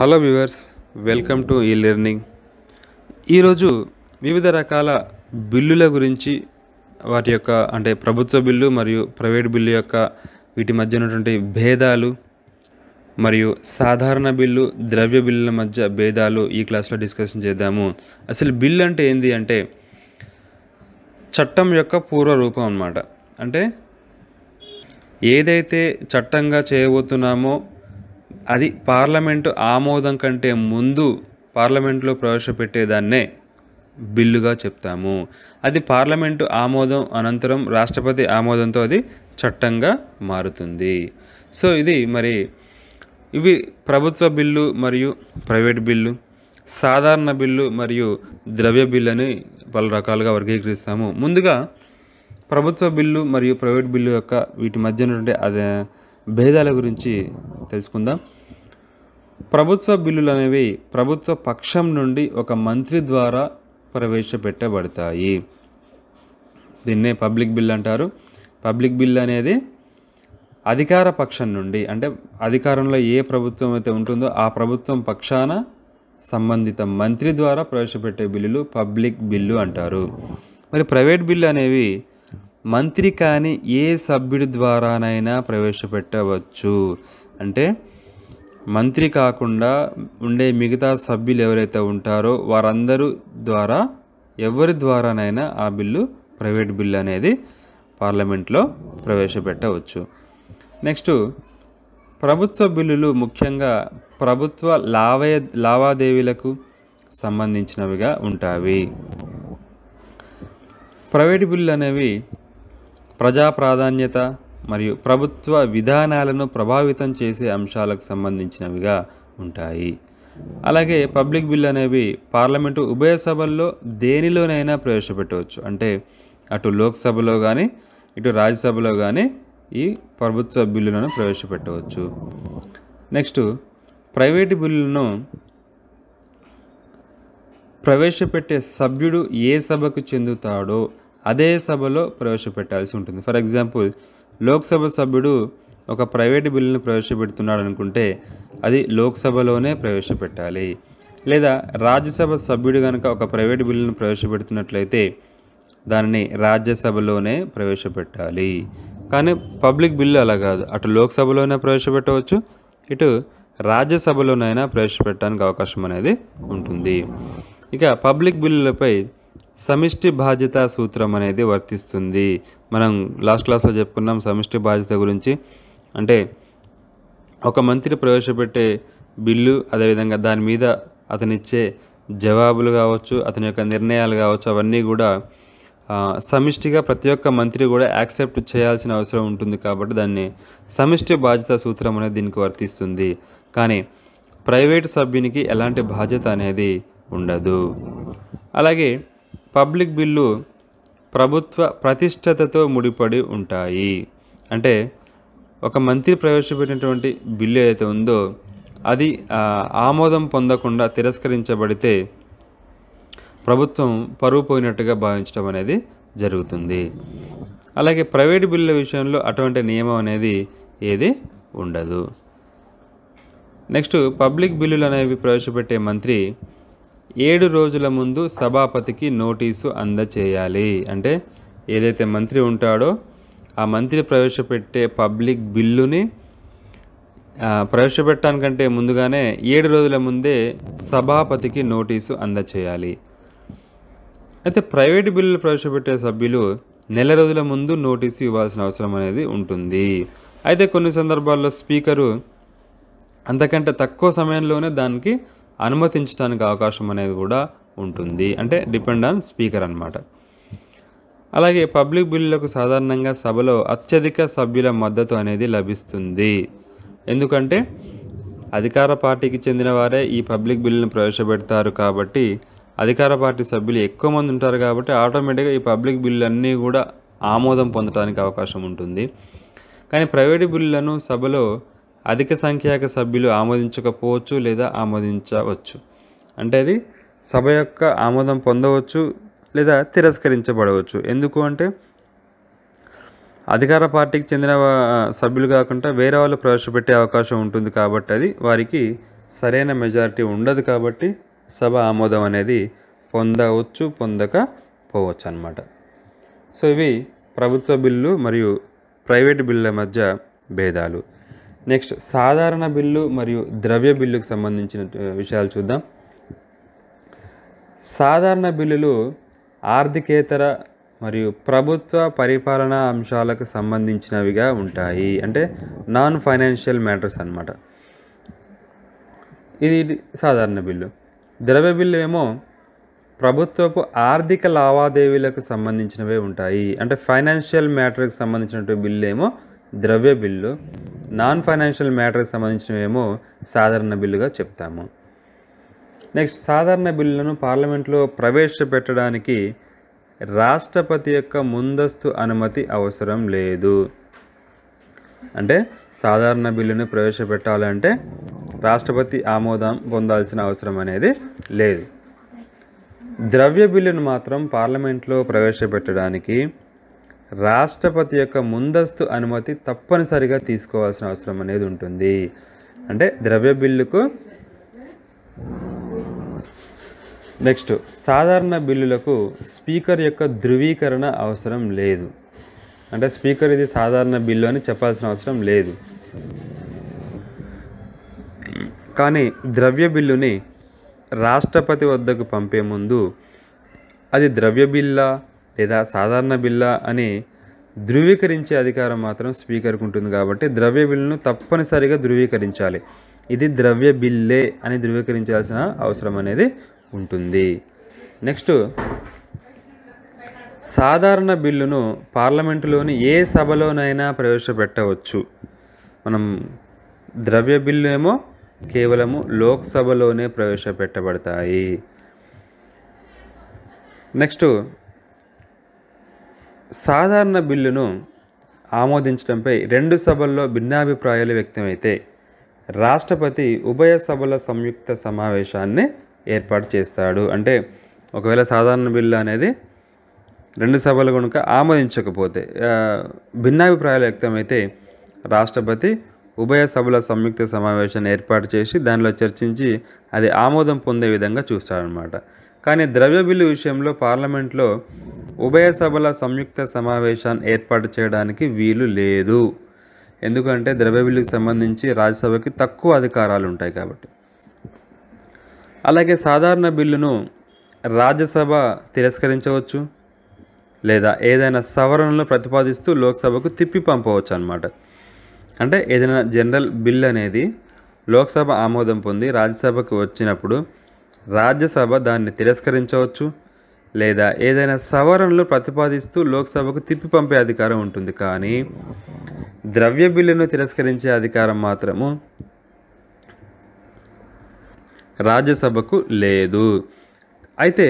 hello viewers welcome to ఈ learning ఈరోజు వివిధ రకాల బిల్లుల గురించి వాటి యొక్క అంటే ప్రభుత్వ బిల్లు మరియు ప్రైవేట్ బిల్లు యొక్క వీటి మధ్య ఉన్నటువంటి భేదాలు మరియు సాధారణ బిల్లు ద్రవ్య బిల్లుల మధ్య భేదాలు ఈ క్లాస్లో డిస్కషన్ చేద్దాము అసలు బిల్ అంటే ఏంది అంటే చట్టం యొక్క పూర్వ రూపం అన్నమాట అంటే ఏదైతే చట్టంగా చేయబోతున్నామో అది పార్లమెంటు ఆమోదం కంటే ముందు పార్లమెంట్లో ప్రవేశపెట్టేదాన్నే బిల్లుగా చెప్తాము అది పార్లమెంటు ఆమోదం అనంతరం రాష్ట్రపతి ఆమోదంతో అది చట్టంగా మారుతుంది సో ఇది మరి ఇవి ప్రభుత్వ బిల్లు మరియు ప్రైవేట్ బిల్లు సాధారణ బిల్లు మరియు ద్రవ్య బిల్లు అని పలు రకాలుగా వర్గీకరిస్తాము ముందుగా ప్రభుత్వ బిల్లు మరియు ప్రైవేట్ బిల్లు యొక్క వీటి మధ్య ఉన్నటువంటి అదే భేదాల గురించి తెలుసుకుందాం ప్రభుత్వ బిల్లులు అనేవి ప్రభుత్వ పక్షం నుండి ఒక మంత్రి ద్వారా ప్రవేశపెట్టబడతాయి దీన్నే పబ్లిక్ బిల్ అంటారు పబ్లిక్ బిల్ అనేది అధికార పక్షం నుండి అంటే అధికారంలో ఏ ప్రభుత్వం అయితే ఉంటుందో ఆ ప్రభుత్వం పక్షాన సంబంధిత మంత్రి ద్వారా ప్రవేశపెట్టే బిల్లులు పబ్లిక్ బిల్లు అంటారు మరి ప్రైవేట్ బిల్లు అనేవి మంత్రి కానీ ఏ సభ్యుడి ద్వారానైనా ప్రవేశపెట్టవచ్చు అంటే మంత్రి కాకుండా ఉండే మిగతా సభ్యులు ఎవరైతే ఉంటారో వారందరూ ద్వారా ఎవరి ద్వారానైనా ఆ బిల్లు ప్రైవేట్ బిల్లు అనేది పార్లమెంట్లో ప్రవేశపెట్టవచ్చు నెక్స్ట్ ప్రభుత్వ బిల్లులు ముఖ్యంగా ప్రభుత్వ లావే లావాదేవీలకు సంబంధించినవిగా ఉంటాయి ప్రైవేట్ బిల్లు అనేవి ప్రజా ప్రాధాన్యత మరియు ప్రభుత్వ విధానాలను ప్రభావితం చేసే అంశాలకు సంబంధించినవిగా ఉంటాయి అలాగే పబ్లిక్ బిల్ అనేవి పార్లమెంటు ఉభయ సభల్లో దేనిలోనైనా ప్రవేశపెట్టవచ్చు అంటే అటు లోక్సభలో కానీ ఇటు రాజ్యసభలో కానీ ఈ ప్రభుత్వ బిల్లులను ప్రవేశపెట్టవచ్చు నెక్స్ట్ ప్రైవేటు బిల్లులను ప్రవేశపెట్టే సభ్యుడు ఏ సభకు చెందుతాడో అదే సభలో ప్రవేశపెట్టాల్సి ఉంటుంది ఫర్ ఎగ్జాంపుల్ లోక్సభ సభ్యుడు ఒక ప్రైవేటు బిల్లును ప్రవేశపెడుతున్నాడు అనుకుంటే అది లోక్సభలోనే ప్రవేశపెట్టాలి లేదా రాజ్యసభ సభ్యుడు కనుక ఒక ప్రైవేటు బిల్లును ప్రవేశపెడుతున్నట్లయితే దానిని రాజ్యసభలోనే ప్రవేశపెట్టాలి కానీ పబ్లిక్ బిల్లు అలా కాదు అటు లోక్సభలోనే ప్రవేశపెట్టవచ్చు ఇటు రాజ్యసభలోనైనా ప్రవేశపెట్టడానికి అవకాశం అనేది ఉంటుంది ఇక పబ్లిక్ బిల్లులపై సమిష్టి బాధ్యత సూత్రం అనేది వర్తిస్తుంది మనం లాస్ట్ క్లాస్లో చెప్పుకున్నాం సమిష్టి బాధ్యత గురించి అంటే ఒక మంత్రి ప్రవేశపెట్టే బిల్లు అదేవిధంగా దాని మీద అతనిచ్చే జవాబులు కావచ్చు అతని యొక్క నిర్ణయాలు కావచ్చు అవన్నీ కూడా సమిష్టిగా ప్రతి ఒక్క మంత్రి కూడా యాక్సెప్ట్ చేయాల్సిన అవసరం ఉంటుంది కాబట్టి దాన్ని సమిష్టి బాధ్యత సూత్రం అనేది దీనికి వర్తిస్తుంది కానీ ప్రైవేటు సభ్యునికి ఎలాంటి బాధ్యత అనేది ఉండదు అలాగే పబ్లిక్ బిల్లు ప్రభుత్వ ప్రతిష్టతతో ముడిపడి ఉంటాయి అంటే ఒక మంత్రి ప్రవేశపెట్టినటువంటి బిల్లు ఏదైతే ఉందో అది ఆమోదం పొందకుండా తిరస్కరించబడితే ప్రభుత్వం పరువు పోయినట్టుగా భావించడం అనేది జరుగుతుంది అలాగే ప్రైవేట్ బిల్లుల విషయంలో అటువంటి నియమం అనేది ఏది ఉండదు నెక్స్ట్ పబ్లిక్ బిల్లులు అనేవి ప్రవేశపెట్టే మంత్రి ఏడు రోజుల ముందు సభాపతికి నోటీసు అందచేయాలి అంటే ఏదైతే మంత్రి ఉంటాడో ఆ మంత్రి ప్రవేశపెట్టే పబ్లిక్ బిల్లుని ప్రవేశపెట్టడానికంటే ముందుగానే ఏడు రోజుల ముందే సభాపతికి నోటీసు అందచేయాలి అయితే ప్రైవేటు బిల్లులు ప్రవేశపెట్టే సభ్యులు నెల రోజుల ముందు నోటీసు ఇవ్వాల్సిన అవసరం అనేది ఉంటుంది అయితే కొన్ని సందర్భాల్లో స్పీకరు అంతకంటే తక్కువ సమయంలోనే దానికి అనుమతించడానికి అవకాశం అనేది కూడా ఉంటుంది అంటే డిపెండ్ ఆన్ స్పీకర్ అనమాట అలాగే పబ్లిక్ బిల్లులకు సాధారణంగా సభలో అత్యధిక సభ్యుల మద్దతు అనేది లభిస్తుంది ఎందుకంటే అధికార పార్టీకి చెందిన వారే ఈ పబ్లిక్ బిల్లును ప్రవేశపెడతారు కాబట్టి అధికార పార్టీ సభ్యులు ఎక్కువ మంది ఉంటారు కాబట్టి ఆటోమేటిక్గా ఈ పబ్లిక్ బిల్లులన్నీ కూడా ఆమోదం పొందడానికి అవకాశం ఉంటుంది కానీ ప్రైవేటు బిల్లులను సభలో అధిక సంఖ్యాక సభ్యులు ఆమోదించకపోవచ్చు లేదా ఆమోదించవచ్చు అంటే అది సభ యొక్క ఆమోదం పొందవచ్చు లేదా తిరస్కరించబడవచ్చు ఎందుకు అంటే అధికార పార్టీకి చెందిన సభ్యులు కాకుండా వేరే వాళ్ళు ప్రవేశపెట్టే అవకాశం ఉంటుంది కాబట్టి అది వారికి సరైన మెజారిటీ ఉండదు కాబట్టి సభ ఆమోదం అనేది పొందవచ్చు పొందకపోవచ్చు అనమాట సో ఇవి ప్రభుత్వ బిల్లు మరియు ప్రైవేట్ బిల్లుల మధ్య భేదాలు నెక్స్ట్ సాధారణ బిల్లు మరియు ద్రవ్య బిల్లుకు సంబంధించిన విషయాలు చూద్దాం సాధారణ బిల్లులు ఆర్థికేతర మరియు ప్రభుత్వ పరిపాలనా అంశాలకు సంబంధించినవిగా ఉంటాయి అంటే నాన్ ఫైనాన్షియల్ మ్యాటర్స్ అనమాట ఇది సాధారణ బిల్లు ద్రవ్య బిల్లు ఏమో ప్రభుత్వపు ఆర్థిక లావాదేవీలకు సంబంధించినవే ఉంటాయి అంటే ఫైనాన్షియల్ మ్యాటర్కి సంబంధించినటువంటి బిల్లు ఏమో ద్రవ్య బిల్లు నాన్ ఫైనాన్షియల్ మ్యాటర్కి సంబంధించినవేమో సాధారణ బిల్లుగా చెప్తాము నెక్స్ట్ సాధారణ బిల్లులను పార్లమెంట్లో ప్రవేశపెట్టడానికి రాష్ట్రపతి యొక్క ముందస్తు అనుమతి అవసరం లేదు అంటే సాధారణ బిల్లును ప్రవేశపెట్టాలంటే రాష్ట్రపతి ఆమోదం పొందాల్సిన అవసరం అనేది లేదు ద్రవ్య బిల్లును మాత్రం పార్లమెంట్లో ప్రవేశపెట్టడానికి రాష్ట్రపతి యొక్క ముందస్తు అనుమతి తప్పనిసరిగా తీసుకోవాల్సిన అవసరం అనేది ఉంటుంది అంటే ద్రవ్య బిల్లుకు నెక్స్ట్ సాధారణ బిల్లులకు స్పీకర్ యొక్క ధృవీకరణ అవసరం లేదు అంటే స్పీకర్ ఇది సాధారణ బిల్లు అని చెప్పాల్సిన అవసరం లేదు కానీ ద్రవ్య బిల్లుని రాష్ట్రపతి వద్దకు పంపే ముందు అది ద్రవ్య బిల్లా లేదా సాధారణ బిల్లా అని ధృవీకరించే అధికారం మాత్రం స్పీకర్కు ఉంటుంది కాబట్టి ద్రవ్య బిల్లును తప్పనిసరిగా ధృవీకరించాలి ఇది ద్రవ్య బిల్లే అని ధృవీకరించాల్సిన అవసరం అనేది ఉంటుంది నెక్స్ట్ సాధారణ బిల్లును పార్లమెంటులోని ఏ సభలోనైనా ప్రవేశపెట్టవచ్చు మనం ద్రవ్య బిల్లు ఏమో కేవలము లోక్సభలోనే ప్రవేశపెట్టబడతాయి నెక్స్ట్ సాధారణ బిల్లును ఆమోదించడంపై రెండు సభల్లో భిన్నాభిప్రాయాలు వ్యక్తమైతే రాష్ట్రపతి ఉభయ సభల సంయుక్త సమావేశాన్ని ఏర్పాటు చేస్తాడు అంటే ఒకవేళ సాధారణ బిల్లు అనేది రెండు సభలు కనుక ఆమోదించకపోతే భిన్నాభిప్రాయాలు వ్యక్తమైతే రాష్ట్రపతి ఉభయ సభల సంయుక్త సమావేశాన్ని ఏర్పాటు చేసి దానిలో చర్చించి అది ఆమోదం పొందే విధంగా చూస్తాడనమాట కానీ ద్రవ్య బిల్లు విషయంలో పార్లమెంట్లో ఉభయ సభల సంయుక్త సమావేశాన్ని ఏర్పాటు చేయడానికి వీలు లేదు ఎందుకంటే ద్రవ్య బిల్లుకి సంబంధించి రాజ్యసభకి తక్కువ అధికారాలు ఉంటాయి కాబట్టి అలాగే సాధారణ బిల్లును రాజ్యసభ తిరస్కరించవచ్చు లేదా ఏదైనా సవరణలు ప్రతిపాదిస్తూ లోక్సభకు తిప్పి పంపవచ్చు అనమాట అంటే ఏదైనా జనరల్ బిల్ అనేది లోక్సభ ఆమోదం పొంది రాజ్యసభకు వచ్చినప్పుడు రాజ్యసభ దాన్ని తిరస్కరించవచ్చు లేదా ఏదైనా సవరణలు ప్రతిపాదిస్తూ లోక్సభకు తిప్పి పంపే అధికారం ఉంటుంది కానీ ద్రవ్య బిల్లును తిరస్కరించే అధికారం మాత్రము రాజ్యసభకు లేదు అయితే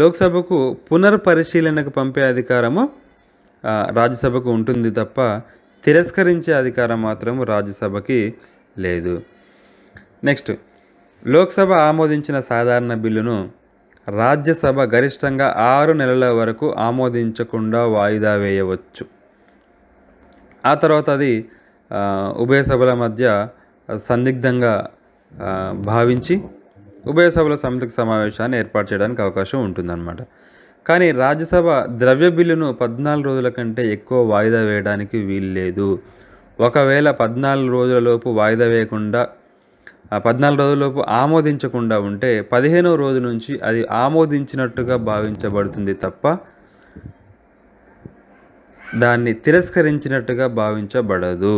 లోక్సభకు పునర్పరిశీలనకు పంపే అధికారము రాజ్యసభకు ఉంటుంది తప్ప తిరస్కరించే అధికారం మాత్రము రాజ్యసభకి లేదు నెక్స్ట్ లోక్సభ ఆమోదించిన సాధారణ బిల్లును రాజ్యసభ గరిష్టంగా ఆరు నెలల వరకు ఆమోదించకుండా వాయిదా వేయవచ్చు ఆ తర్వాత అది ఉభయ సభల మధ్య సందిగ్ధంగా భావించి ఉభయ సభల సమితికి సమావేశాన్ని ఏర్పాటు చేయడానికి అవకాశం ఉంటుందన్నమాట కానీ రాజ్యసభ ద్రవ్య బిల్లును పద్నాలుగు రోజుల కంటే ఎక్కువ వాయిదా వేయడానికి వీల్లేదు ఒకవేళ పద్నాలుగు రోజులలోపు వాయిదా వేయకుండా పద్నాలుగు రోజులలోపు ఆమోదించకుండా ఉంటే పదిహేనో రోజు నుంచి అది ఆమోదించినట్టుగా భావించబడుతుంది తప్ప దాన్ని తిరస్కరించినట్టుగా భావించబడదు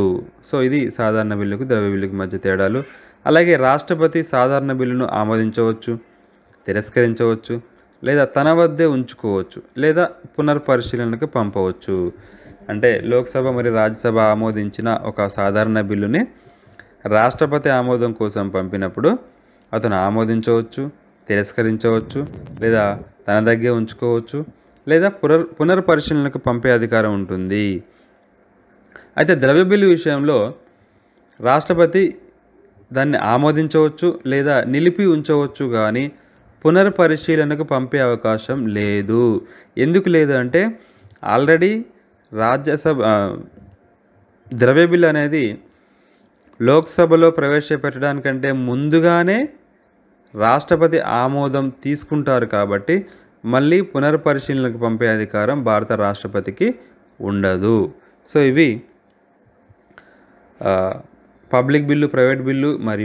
సో ఇది సాధారణ బిల్లుకు ద్రవ్య బిల్లుకు మధ్య తేడాలు అలాగే రాష్ట్రపతి సాధారణ బిల్లును ఆమోదించవచ్చు తిరస్కరించవచ్చు లేదా తన వద్దే ఉంచుకోవచ్చు లేదా పునర్పరిశీలనకు పంపవచ్చు అంటే లోక్సభ మరియు రాజ్యసభ ఆమోదించిన ఒక సాధారణ బిల్లుని రాష్ట్రపతి ఆమోదం కోసం పంపినప్పుడు అతను ఆమోదించవచ్చు తిరస్కరించవచ్చు లేదా తన దగ్గర ఉంచుకోవచ్చు లేదా పునర్ పునర్పరిశీలనకు పంపే అధికారం ఉంటుంది అయితే ద్రవ్య బిల్లు విషయంలో రాష్ట్రపతి దాన్ని ఆమోదించవచ్చు లేదా నిలిపి ఉంచవచ్చు కానీ పునర్పరిశీలనకు పంపే అవకాశం లేదు ఎందుకు లేదు అంటే ఆల్రెడీ రాజ్యసభ ద్రవ్య బిల్ అనేది లోక్సభలో ప్రవేశపెట్టడానికంటే ముందుగానే రాష్ట్రపతి ఆమోదం తీసుకుంటారు కాబట్టి మళ్ళీ పునర్పరిశీలనకు పంపే అధికారం భారత రాష్ట్రపతికి ఉండదు సో ఇవి పబ్లిక్ బిల్లు ప్రైవేట్ బిల్లు మరియు